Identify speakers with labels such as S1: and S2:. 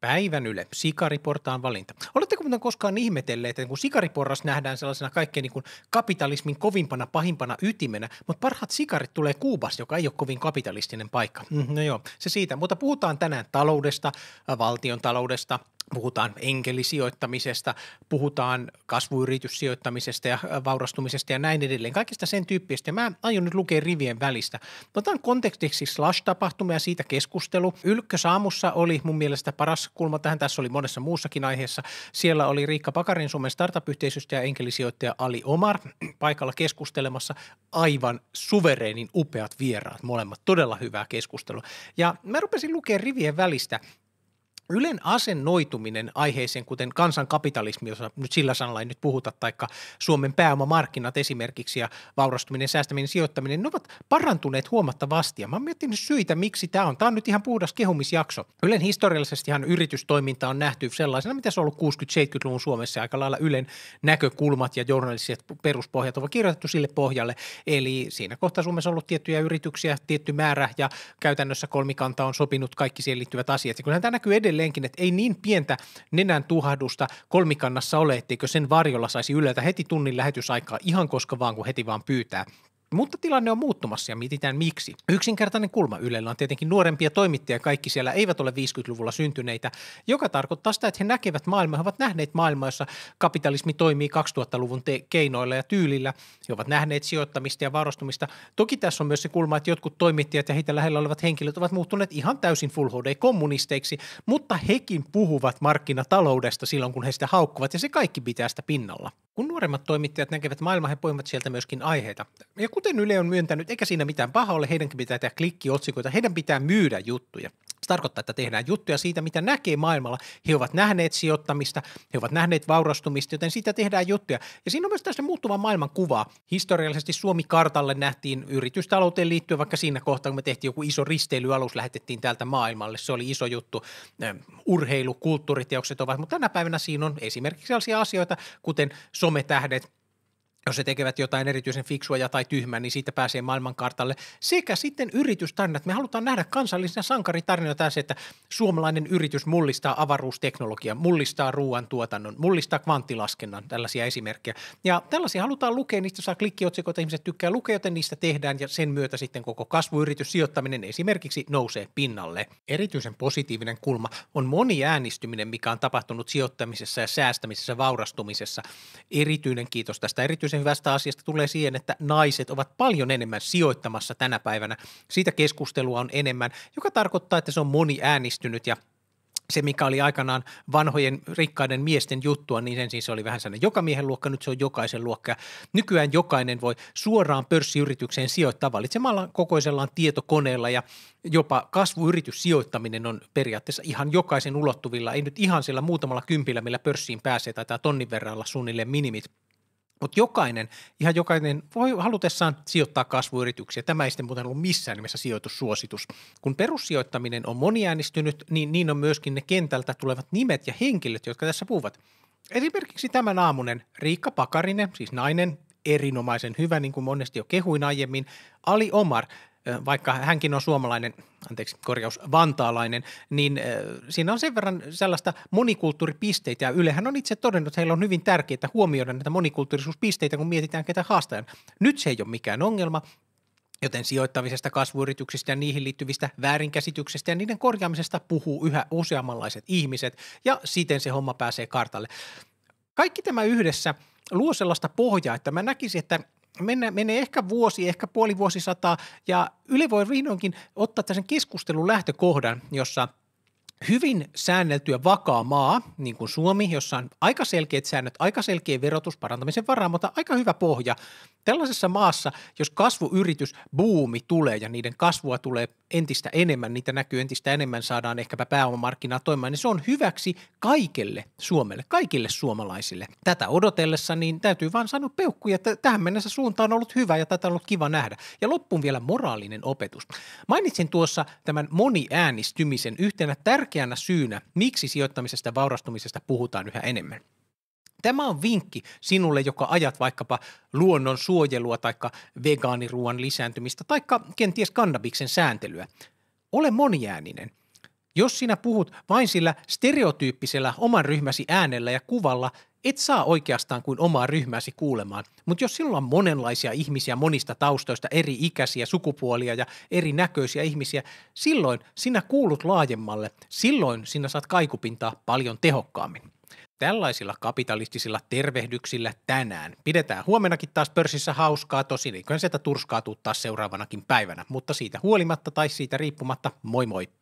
S1: Päivän Yle, sikariportaan valinta. Oletteko muuten koskaan ihmetelleet, että kun sikariporras nähdään sellaisena kaikkein niin kapitalismin kovimpana, pahimpana ytimenä, mutta parhaat sikarit tulee Kuubasta, joka ei ole kovin kapitalistinen paikka. Mm, no joo, se siitä, mutta puhutaan tänään taloudesta, valtion taloudesta – Puhutaan enkelisijoittamisesta, puhutaan kasvuyrityssijoittamisesta ja äh, vaurastumisesta ja näin edelleen. Kaikista sen tyyppistä. Mä aion nyt lukea rivien välistä. Otan kontekstiksi Slash-tapahtumia ja siitä keskustelu. Saamussa oli mun mielestä paras kulma tähän. Tässä oli monessa muussakin aiheessa. Siellä oli Riikka Pakarin Suomen startup-yhteisöstä ja enkelisijoittaja Ali Omar paikalla keskustelemassa. Aivan suvereenin upeat vieraat, molemmat. Todella hyvää keskustelua. Ja mä rupesin lukea rivien välistä Ylen asennoituminen aiheeseen, kuten kansankapitalismi, jossa nyt sillä sanalla ei nyt puhuta, taikka Suomen pääomamarkkinat esimerkiksi ja vaurastuminen, säästäminen, sijoittaminen, ne ovat parantuneet huomattavasti. Ja mä oon miettinyt syitä, miksi tämä on. Tämä on nyt ihan puhdas kehumisjakso. Ylen historiallisestihan yritystoiminta on nähty sellaisena, mitä se on ollut 60-70-luvun Suomessa. Aika lailla Ylen näkökulmat ja journalistiset peruspohjat ovat kirjoitettu sille pohjalle. Eli siinä kohtaa Suomessa on ollut tiettyjä yrityksiä, tietty määrä ja käytännössä kolmikanta on sopinut kaikki siihen liittyvät asiat. Ja kyllähän tämä näkyy edelleen edelleenkin, että ei niin pientä nenän tuhahdusta kolmikannassa ole, etteikö sen varjolla saisi yllätä heti tunnin lähetysaikaa ihan koska vaan, kun heti vaan pyytää – mutta tilanne on muuttumassa ja mietitään miksi. Yksinkertainen kulma Ylellä on tietenkin nuorempia toimittajia, kaikki siellä eivät ole 50-luvulla syntyneitä, joka tarkoittaa sitä, että he näkevät maailmaa, he ovat nähneet maailmaa, jossa kapitalismi toimii 2000-luvun te- keinoilla ja tyylillä, he ovat nähneet sijoittamista ja varostumista. Toki tässä on myös se kulma, että jotkut toimittajat ja heitä lähellä olevat henkilöt ovat muuttuneet ihan täysin full kommunisteiksi, mutta hekin puhuvat markkinataloudesta silloin, kun he sitä haukkuvat ja se kaikki pitää sitä pinnalla. Kun nuoremmat toimittajat näkevät maailman, he poimivat sieltä myöskin aiheita. Ja kuten Yle on myöntänyt, eikä siinä mitään pahaa ole, heidänkin pitää tehdä klikkiotsikoita, heidän pitää myydä juttuja tarkoittaa, että tehdään juttuja siitä, mitä näkee maailmalla. He ovat nähneet sijoittamista, he ovat nähneet vaurastumista, joten siitä tehdään juttuja. Ja siinä on myös tästä muuttuva kuva. Historiallisesti Suomi-kartalle nähtiin yritystalouteen liittyen, vaikka siinä kohtaa, kun me tehtiin joku iso risteilyalus, lähetettiin täältä maailmalle. Se oli iso juttu. Urheilu, kulttuuriteokset ovat, mutta tänä päivänä siinä on esimerkiksi sellaisia asioita, kuten sometähdet – jos he tekevät jotain erityisen fiksua ja tai tyhmää, niin siitä pääsee maailmankartalle. Sekä sitten yritystarinat. Me halutaan nähdä kansallisena sankaritarinoita se, että suomalainen yritys mullistaa avaruusteknologian, mullistaa ruoantuotannon, mullistaa kvanttilaskennan, tällaisia esimerkkejä. Ja tällaisia halutaan lukea, niistä saa klikkiotsikoita, ihmiset tykkää lukea, joten niistä tehdään ja sen myötä sitten koko kasvuyritys, sijoittaminen esimerkiksi nousee pinnalle. Erityisen positiivinen kulma on moni äänistyminen, mikä on tapahtunut sijoittamisessa ja säästämisessä, vaurastumisessa. Erityinen kiitos tästä erityisen erityisen hyvästä asiasta tulee siihen, että naiset ovat paljon enemmän sijoittamassa tänä päivänä. Siitä keskustelua on enemmän, joka tarkoittaa, että se on moni äänistynyt ja se, mikä oli aikanaan vanhojen rikkaiden miesten juttua, niin ensin se oli vähän sellainen joka miehen luokka, nyt se on jokaisen luokka. Nykyään jokainen voi suoraan pörssiyritykseen sijoittaa valitsemalla kokoisellaan tietokoneella ja jopa kasvuyrityssijoittaminen on periaatteessa ihan jokaisen ulottuvilla, ei nyt ihan sillä muutamalla kympillä, millä pörssiin pääsee tai tonnin verran olla suunnilleen minimit – mutta jokainen, ihan jokainen voi halutessaan sijoittaa kasvuyrityksiä. Tämä ei sitten muuten ollut missään nimessä sijoitussuositus. Kun perussijoittaminen on moniäänistynyt, niin niin on myöskin ne kentältä tulevat nimet ja henkilöt, jotka tässä puhuvat. Esimerkiksi tämän aamunen Riikka Pakarinen, siis nainen, erinomaisen hyvä, niin kuin monesti jo kehuin aiemmin. Ali Omar, vaikka hänkin on suomalainen, anteeksi korjaus, vantaalainen, niin siinä on sen verran sellaista monikulttuuripisteitä ja Ylehän on itse todennut, että heillä on hyvin tärkeää huomioida näitä monikulttuurisuuspisteitä, kun mietitään ketä haastajan. Nyt se ei ole mikään ongelma, joten sijoittamisesta, kasvuyrityksistä ja niihin liittyvistä väärinkäsityksistä ja niiden korjaamisesta puhuu yhä useammanlaiset ihmiset ja siten se homma pääsee kartalle. Kaikki tämä yhdessä luo sellaista pohjaa, että mä näkisin, että – mennä, menee ehkä vuosi, ehkä puoli vuosisataa ja Yle voi vihdoinkin ottaa tämän keskustelun lähtökohdan, jossa – hyvin säännelty ja vakaa maa, niin kuin Suomi, jossa on aika selkeät säännöt, aika selkeä verotus parantamisen varaa, mutta aika hyvä pohja. Tällaisessa maassa, jos kasvuyritys, buumi tulee ja niiden kasvua tulee entistä enemmän, niitä näkyy entistä enemmän, saadaan ehkäpä pääomamarkkinaa toimimaan, niin se on hyväksi kaikille Suomelle, kaikille suomalaisille. Tätä odotellessa niin täytyy vaan sanoa peukkuja, että tähän mennessä suunta on ollut hyvä ja tätä on ollut kiva nähdä. Ja loppuun vielä moraalinen opetus. Mainitsin tuossa tämän moniäänistymisen yhtenä tärkeänä tärkeänä syynä, miksi sijoittamisesta ja vaurastumisesta puhutaan yhä enemmän. Tämä on vinkki sinulle, joka ajat vaikkapa luonnon suojelua tai vegaaniruuan lisääntymistä tai kenties kannabiksen sääntelyä. Ole moniääninen. Jos sinä puhut vain sillä stereotyyppisellä oman ryhmäsi äänellä ja kuvalla, et saa oikeastaan kuin omaa ryhmäsi kuulemaan. Mutta jos sinulla on monenlaisia ihmisiä monista taustoista, eri ikäisiä, sukupuolia ja eri näköisiä ihmisiä, silloin sinä kuulut laajemmalle, silloin sinä saat kaikupintaa paljon tehokkaammin. Tällaisilla kapitalistisilla tervehdyksillä tänään. Pidetään huomenakin taas pörssissä hauskaa, tosin eiköhän sieltä turskaa taas seuraavanakin päivänä, mutta siitä huolimatta tai siitä riippumatta, moi moi!